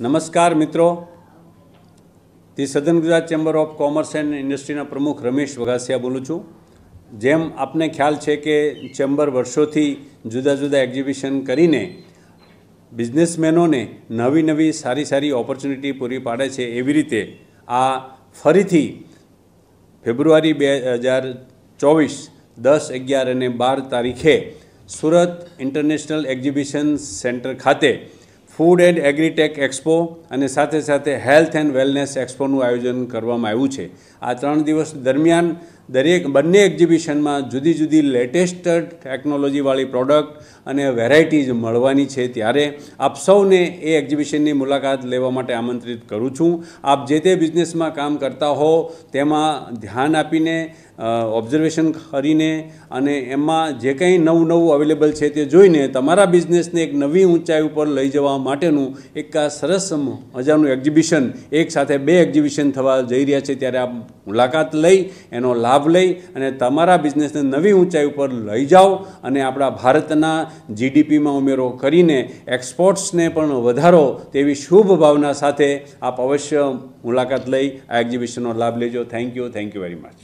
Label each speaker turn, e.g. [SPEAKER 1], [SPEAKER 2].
[SPEAKER 1] નમસ્કાર મિત્રો તે સદન Gujarat chamber of commerce and ઇન્ડસ્ટ્રીના પ્રમુખ રમેશ વઘાસિયા બોલું છું જેમ આપને ખ્યાલ છે કે ચેમ્બર વર્ષોથી જુદા જુદા એક્ઝિબિશન કરીને બિઝનેસમેનોને નવી નવી સારી સારી ઓપોર્ચ્યુનિટી પૂરી પાડે છે એવી રીતે આ ફરીથી ફેબ્રુઆરી બે હજાર ચોવીસ દસ અગિયાર અને બાર તારીખે સુરત ઇન્ટરનેશનલ એક્ઝિબિશન સેન્ટર ખાતે ફૂડ એન્ડ એગ્રીટેક એક્સપો અને સાથે સાથે હેલ્થ એન્ડ વેલનેસ એક્સપોનું આયોજન કરવામાં આવ્યું છે આ ત્રણ દિવસ દરમિયાન દરેક બંને એક્ઝિબિશનમાં જુદી જુદી લેટેસ્ટ ટેકનોલોજીવાળી પ્રોડક્ટ અને વેરાયટીઝ મળવાની છે ત્યારે આપ સૌને એ એક્ઝિબિશનની મુલાકાત લેવા માટે આમંત્રિત કરું છું આપ જે તે બિઝનેસમાં કામ કરતા હો તેમાં ધ્યાન આપીને ઓબ્ઝર્વેશન કરીને અને એમાં જે કંઈ નવું નવું અવેલેબલ છે તે જોઈને તમારા બિઝનેસને એક નવી ઊંચાઈ ઉપર લઈ જવા માટેનું એક આ સરસ મજાનું એક્ઝિબિશન એક સાથે બે એક્ઝિબિશન થવા જઈ રહ્યા છે ત્યારે આપ મુલાકાત લઈ એનો લાભ લઈ અને તમારા બિઝનેસને નવી ઊંચાઈ ઉપર લઈ જાઓ અને આપણા ભારતના જીડીપીમાં ઉમેરો કરીને એક્સપોર્ટ્સને પણ વધારો તેવી શુભ ભાવના સાથે આપ અવશ્ય મુલાકાત લઈ આ એક્ઝિબિશનનો લાભ લેજો thank you thank you very much